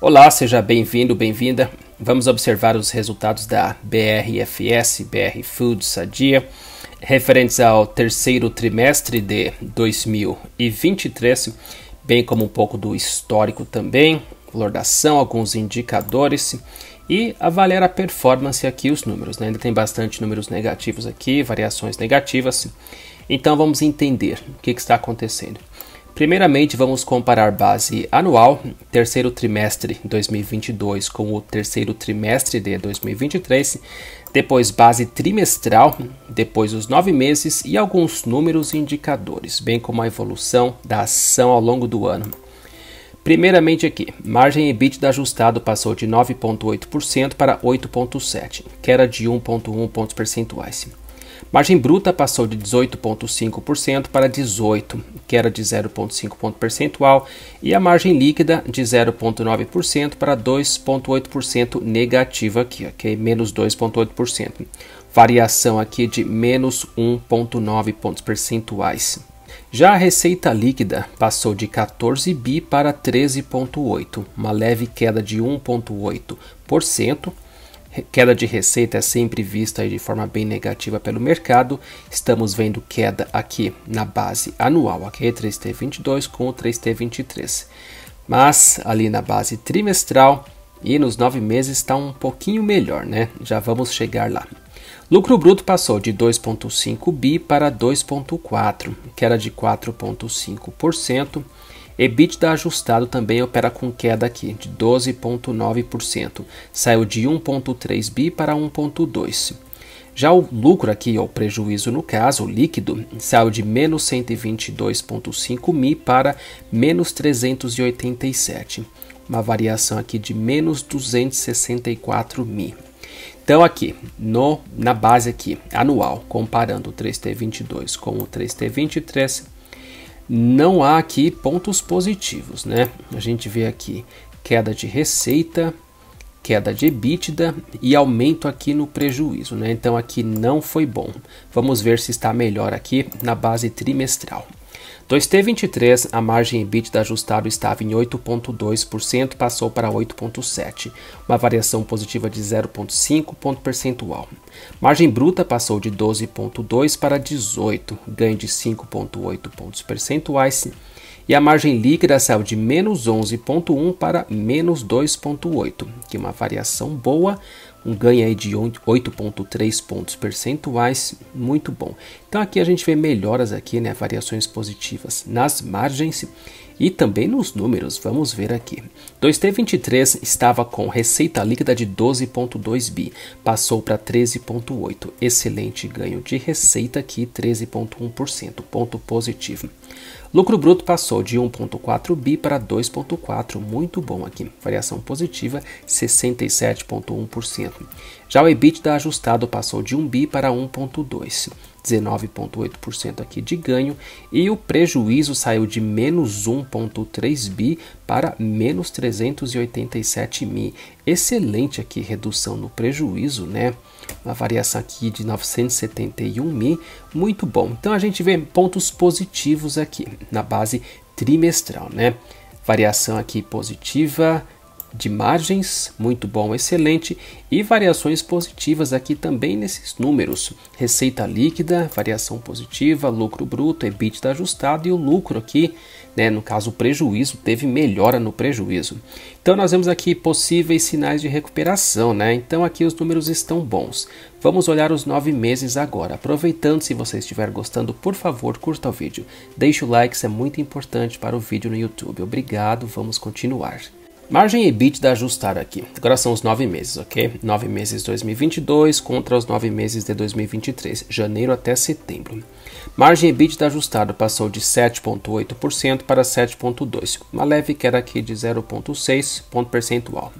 Olá, seja bem-vindo, bem-vinda. Vamos observar os resultados da BRFS, BR Food Sadia, referentes ao terceiro trimestre de 2023, bem como um pouco do histórico também, valor da ação, alguns indicadores e avaliar a performance aqui, os números. Né? Ainda tem bastante números negativos aqui, variações negativas. Então vamos entender o que, que está acontecendo. Primeiramente, vamos comparar base anual, terceiro trimestre 2022 com o terceiro trimestre de 2023, depois base trimestral, depois os nove meses e alguns números e indicadores, bem como a evolução da ação ao longo do ano. Primeiramente aqui, margem EBITDA ajustado passou de 9,8% para 8,7%, queda de 1,1 pontos percentuais. Margem bruta passou de 18,5% para 18%, queda de 0,5 ponto percentual, e a margem líquida de 0,9% para 2,8% negativa aqui, ok? Menos 2,8%. Variação aqui de menos 1,9 pontos percentuais. Já a receita líquida passou de 14 bi para 13,8, uma leve queda de 1,8%, queda de receita é sempre vista de forma bem negativa pelo mercado. Estamos vendo queda aqui na base anual, aqui 3T22 com o 3T23. Mas ali na base trimestral e nos nove meses está um pouquinho melhor, né? Já vamos chegar lá. Lucro bruto passou de 2,5 bi para 2,4, que era de 4,5% EBITDA ajustado também opera com queda aqui de 12,9%, saiu de 1,3 bi para 1,2. Já o lucro aqui, ou prejuízo no caso, o líquido, saiu de menos 122,5 mi para menos 387, uma variação aqui de menos 264 mi. Então aqui, no, na base aqui, anual, comparando o 3T22 com o 3T23, não há aqui pontos positivos, né? A gente vê aqui queda de receita, queda de EBITDA e aumento aqui no prejuízo, né? Então aqui não foi bom. Vamos ver se está melhor aqui na base trimestral. 2T23, a margem EBITDA ajustada estava em 8,2%, passou para 8,7%, uma variação positiva de 0,5 ponto percentual. Margem bruta passou de 12,2% para 18%, ganho de 5,8 pontos percentuais e a margem líquida saiu de menos 11,1 para menos 2,8, que é uma variação boa, um ganho aí de 8,3 pontos percentuais, muito bom. Então aqui a gente vê melhoras aqui, né, variações positivas nas margens e também nos números, vamos ver aqui. 2T23 estava com receita líquida de 12,2 bi, passou para 13,8, excelente ganho de receita aqui, 13,1%, ponto positivo. Lucro bruto passou de 1,4 bi para 2,4, muito bom aqui, variação positiva 67,1%. Já o EBITDA ajustado passou de 1 bi para 1,2, 19,8% aqui de ganho, e o prejuízo saiu de menos 1,3 bi para menos 387 mil. Excelente aqui redução no prejuízo, né? uma variação aqui de 971 mi, muito bom. Então a gente vê pontos positivos aqui na base trimestral, né? Variação aqui positiva, de margens, muito bom, excelente, e variações positivas aqui também nesses números. Receita líquida, variação positiva, lucro bruto, EBITDA ajustado e o lucro aqui, né, no caso o prejuízo, teve melhora no prejuízo. Então nós vemos aqui possíveis sinais de recuperação, né? Então aqui os números estão bons. Vamos olhar os nove meses agora. Aproveitando, se você estiver gostando, por favor, curta o vídeo. Deixe o like, isso é muito importante para o vídeo no YouTube. Obrigado, vamos continuar. Margem EBITDA ajustada aqui. Agora são os nove meses, ok? Nove meses de 2022 contra os nove meses de 2023, janeiro até setembro. Margem EBITDA ajustada passou de 7,8% para 7,2%, uma leve queda aqui de 0,6 ponto percentual.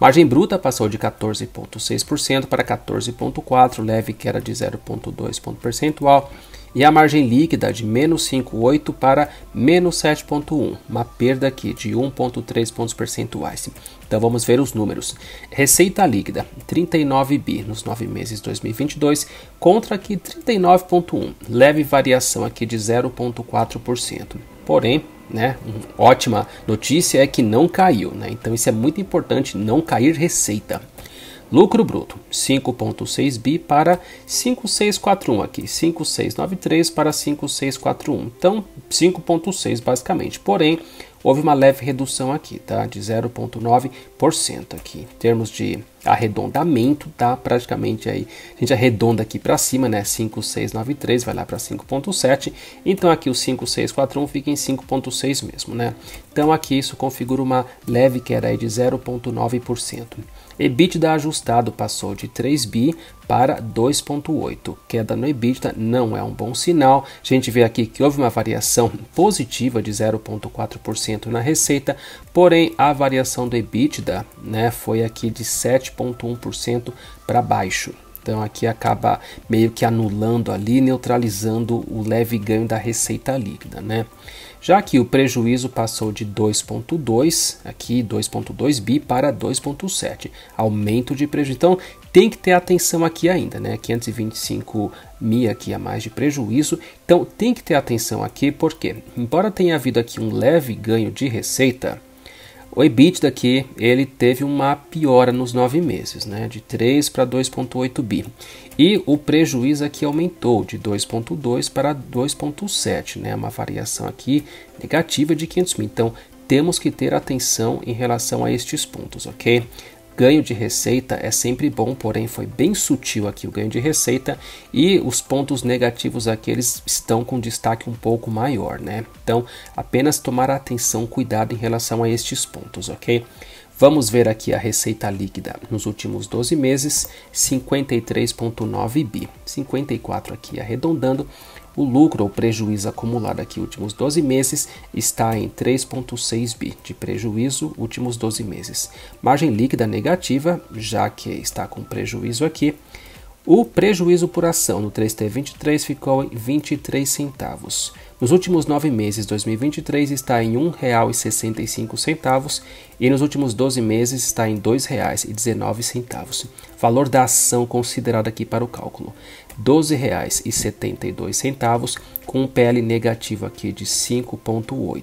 Margem bruta passou de 14,6% para 14,4%, leve queda de 0,2 ponto percentual e a margem líquida de menos 5,8 para menos 7,1, uma perda aqui de 1,3 pontos percentuais. Então vamos ver os números. Receita líquida 39 bi nos nove meses de 2022 contra aqui 39,1, leve variação aqui de 0,4%. Porém, né? Uma ótima notícia é que não caiu, né? Então isso é muito importante, não cair receita. Lucro bruto 5.6 bi para 5641 aqui, 5693 para 5641. Então 5.6 basicamente. Porém, houve uma leve redução aqui, tá? De 0.9% aqui. Em termos de arredondamento, tá? Praticamente aí a gente arredonda aqui para cima, né? 5693 vai lá para 5.7. Então aqui o 5641 fica em 5.6 mesmo, né? Então aqui isso configura uma leve queda aí de 0.9%. EBITDA ajustado passou de 3 bi para 2,8. Queda no EBITDA não é um bom sinal. A gente vê aqui que houve uma variação positiva de 0,4% na receita, porém a variação do EBITDA né, foi aqui de 7,1% para baixo. Então aqui acaba meio que anulando ali, neutralizando o leve ganho da receita líquida, né? Já que o prejuízo passou de 2,2, aqui 2,2 bi para 2,7, aumento de prejuízo. Então tem que ter atenção aqui ainda, né? 525 mi aqui a mais de prejuízo. Então tem que ter atenção aqui, porque embora tenha havido aqui um leve ganho de receita, o EBITDA aqui, ele teve uma piora nos nove meses, né, de 3 para 2,8 bi. E o prejuízo aqui aumentou de 2,2 para 2,7, né, uma variação aqui negativa de 500 mil. Então, temos que ter atenção em relação a estes pontos, ok? ganho de receita é sempre bom, porém foi bem sutil aqui o ganho de receita e os pontos negativos aqui eles estão com destaque um pouco maior, né? Então, apenas tomar atenção, cuidado em relação a estes pontos, ok? Vamos ver aqui a receita líquida nos últimos 12 meses, 53.9 bi, 54 aqui arredondando o lucro ou prejuízo acumulado aqui últimos 12 meses está em 3,6 bi de prejuízo últimos 12 meses. Margem líquida negativa, já que está com prejuízo aqui, o prejuízo por ação no 3T23 ficou em 23 centavos. Nos últimos nove meses, 2023 está em R$ 1,65 e nos últimos 12 meses está em R$ 2,19. Valor da ação considerado aqui para o cálculo: R$ 12,72, com um PL negativo aqui de 5,8.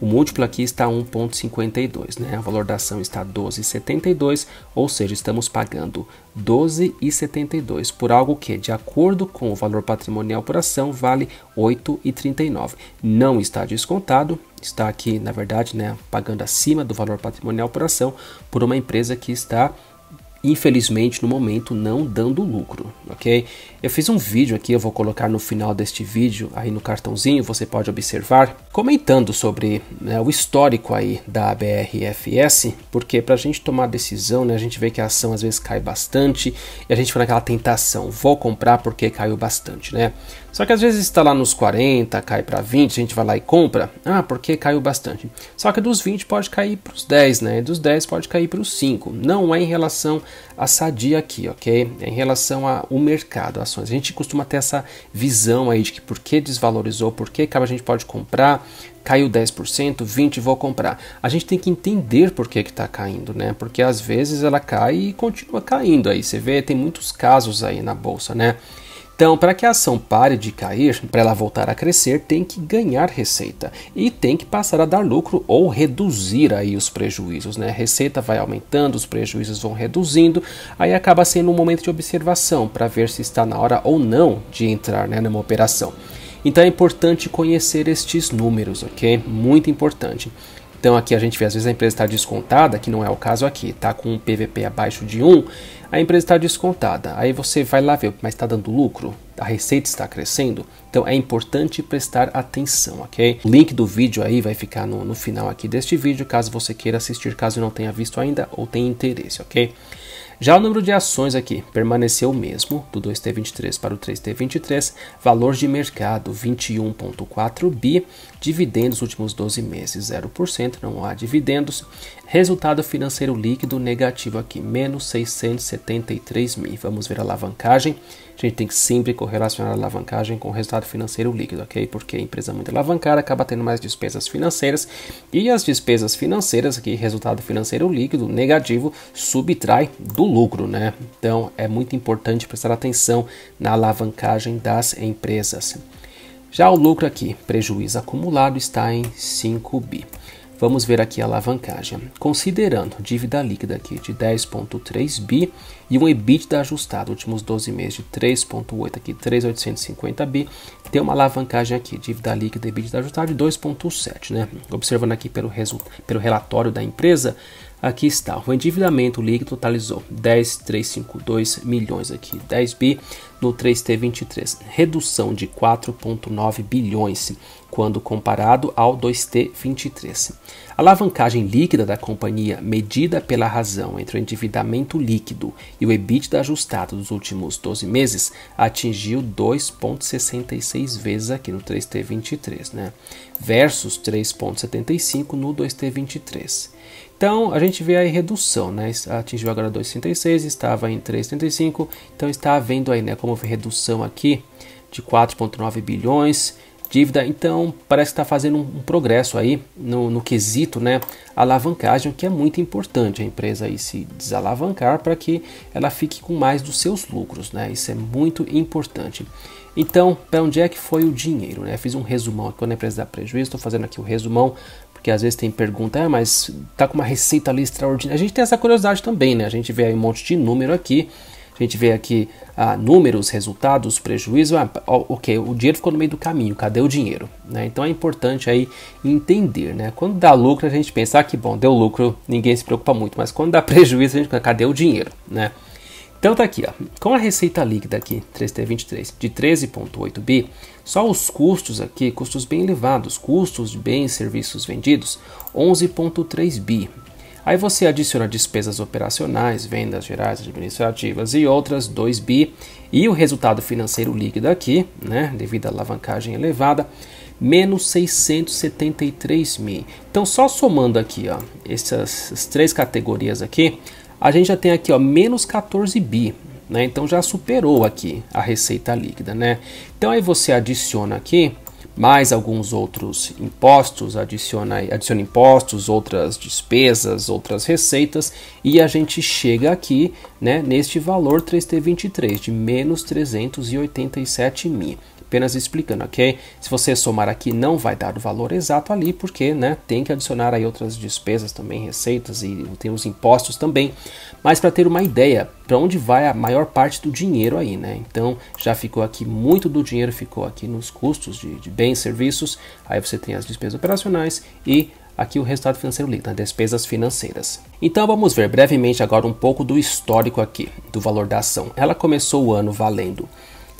O múltiplo aqui está 1,52, né? O valor da ação está 12,72, ou seja, estamos pagando 12,72 por algo que, de acordo com o valor patrimonial por ação, vale 8,39. Não está descontado, está aqui, na verdade, né, pagando acima do valor patrimonial por ação por uma empresa que está infelizmente no momento não dando lucro, ok? Eu fiz um vídeo aqui, eu vou colocar no final deste vídeo, aí no cartãozinho você pode observar, comentando sobre né, o histórico aí da BRFS, porque para a gente tomar decisão, né, a gente vê que a ação às vezes cai bastante e a gente fica naquela tentação, vou comprar porque caiu bastante, né? Só que às vezes está lá nos 40, cai para 20, a gente vai lá e compra. Ah, porque caiu bastante. Só que dos 20 pode cair para os 10, né? E dos 10 pode cair para os 5. Não é em relação à sadia aqui, ok? É em relação ao mercado, ações. A gente costuma ter essa visão aí de que por que desvalorizou, por que a gente pode comprar, caiu 10%, 20% vou comprar. A gente tem que entender por que está caindo, né? Porque às vezes ela cai e continua caindo aí. Você vê, tem muitos casos aí na bolsa, né? Então, para que a ação pare de cair, para ela voltar a crescer, tem que ganhar receita e tem que passar a dar lucro ou reduzir aí os prejuízos, né? A receita vai aumentando, os prejuízos vão reduzindo, aí acaba sendo um momento de observação para ver se está na hora ou não de entrar né, numa operação. Então é importante conhecer estes números, ok? Muito importante. Então aqui a gente vê, às vezes a empresa está descontada, que não é o caso aqui, está com um PVP abaixo de 1, a empresa está descontada. Aí você vai lá ver, mas está dando lucro? A receita está crescendo? Então é importante prestar atenção, ok? O link do vídeo aí vai ficar no, no final aqui deste vídeo, caso você queira assistir, caso não tenha visto ainda ou tenha interesse, ok? Já o número de ações aqui permaneceu o mesmo, do 2T23 para o 3T23, valor de mercado 21,4 bi, dividendos últimos 12 meses 0%, não há dividendos, resultado financeiro líquido negativo aqui, menos 673 mil. Vamos ver a alavancagem, a gente tem que sempre correlacionar a alavancagem com o resultado financeiro líquido, ok? Porque a empresa muito alavancada acaba tendo mais despesas financeiras e as despesas financeiras, aqui resultado financeiro líquido negativo, subtrai do lucro, né? Então é muito importante prestar atenção na alavancagem das empresas. Já o lucro aqui, prejuízo acumulado, está em 5 bi. Vamos ver aqui a alavancagem. Considerando dívida líquida aqui de 10.3 bi e um EBITDA ajustado últimos 12 meses de 3.8 aqui, 3.850 bi, tem uma alavancagem aqui, dívida líquida e EBITDA ajustado de 2.7, né? Observando aqui pelo, pelo relatório da empresa, Aqui está, o endividamento líquido totalizou 10,352 milhões aqui, 10 bi no 3T23, redução de 4,9 bilhões quando comparado ao 2T23. A alavancagem líquida da companhia, medida pela razão entre o endividamento líquido e o EBITDA ajustado dos últimos 12 meses, atingiu 2,66 vezes aqui no 3T23, né? versus 3,75 no 2T23. Então, a gente vê aí redução, né? Atingiu agora 2,66, estava em 3,35, então está havendo aí, né, como redução aqui de 4,9 bilhões, dívida, então parece que está fazendo um, um, progresso aí no, no, quesito, né, alavancagem, que é muito importante a empresa aí se desalavancar para que ela fique com mais dos seus lucros, né? Isso é muito importante. Então, para onde é que foi o dinheiro? Né? Fiz um resumão aqui quando a empresa dá prejuízo, estou fazendo aqui o resumão porque às vezes tem pergunta, ah, mas tá com uma receita ali extraordinária. A gente tem essa curiosidade também, né? A gente vê aí um monte de número aqui. A gente vê aqui ah, números, resultados, prejuízo. Ah, ok, o dinheiro ficou no meio do caminho, cadê o dinheiro? Né? Então é importante aí entender, né? Quando dá lucro, a gente pensa, ah, que bom, deu lucro, ninguém se preocupa muito. Mas quando dá prejuízo, a gente pensa, cadê o dinheiro, né? Então tá aqui, ó, com a receita líquida aqui, 3T23, de 13,8 bi, só os custos aqui, custos bem elevados, custos de bens e serviços vendidos, 11,3 bi. Aí você adiciona despesas operacionais, vendas gerais, administrativas e outras 2 bi, e o resultado financeiro líquido aqui, né, devido à alavancagem elevada, menos 673 mil. Então só somando aqui, ó, essas três categorias aqui, a gente já tem aqui, ó, menos 14 bi né? Então já superou aqui a receita líquida, né? Então aí você adiciona aqui mais alguns outros impostos, adiciona, adiciona impostos, outras despesas, outras receitas, e a gente chega aqui né, neste valor 3T23 de menos 387 mil apenas explicando, ok? Se você somar aqui, não vai dar o valor exato ali, porque né, tem que adicionar aí outras despesas também, receitas e tem os impostos também. Mas para ter uma ideia, para onde vai a maior parte do dinheiro aí, né? Então já ficou aqui, muito do dinheiro ficou aqui nos custos de, de bens e serviços, aí você tem as despesas operacionais e aqui o resultado financeiro líquido, né? despesas financeiras. Então vamos ver brevemente agora um pouco do histórico aqui do valor da ação. Ela começou o ano valendo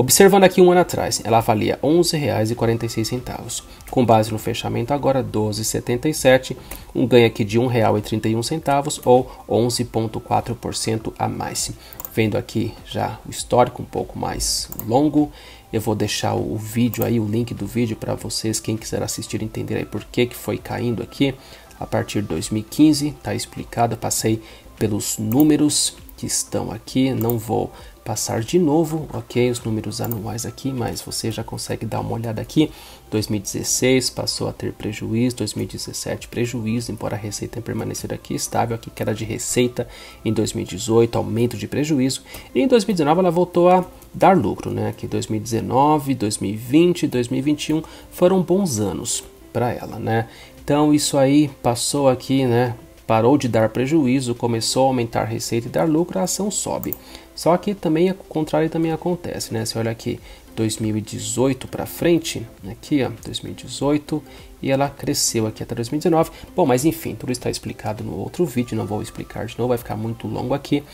Observando aqui um ano atrás, ela valia R$ 11,46, com base no fechamento agora R$ 12,77, um ganho aqui de R$ 1,31 ou 11,4% a mais. Vendo aqui já o histórico um pouco mais longo, eu vou deixar o vídeo aí, o link do vídeo para vocês, quem quiser assistir entender aí por que, que foi caindo aqui. A partir de 2015, tá explicado, passei pelos números que estão aqui, não vou passar de novo, ok? Os números anuais aqui, mas você já consegue dar uma olhada aqui. 2016 passou a ter prejuízo, 2017 prejuízo, embora a receita tenha permanecido aqui estável, aqui queda de receita em 2018, aumento de prejuízo. E em 2019 ela voltou a dar lucro, né? Que 2019, 2020, 2021 foram bons anos para ela, né? Então isso aí passou aqui, né? Parou de dar prejuízo, começou a aumentar receita e dar lucro, a ação sobe. Só que também o contrário também acontece, né? Você olha aqui, 2018 para frente, aqui ó, 2018, e ela cresceu aqui até 2019. Bom, mas enfim, tudo está explicado no outro vídeo, não vou explicar de novo, vai ficar muito longo aqui.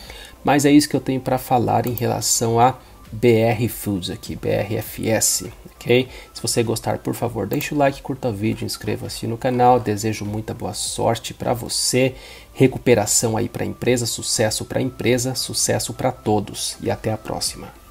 Mas é isso que eu tenho para falar em relação a BR Foods aqui, BRFS, ok? você gostar, por favor, deixe o like, curta o vídeo, inscreva-se no canal. Desejo muita boa sorte para você, recuperação aí para a empresa, sucesso para a empresa, sucesso para todos e até a próxima.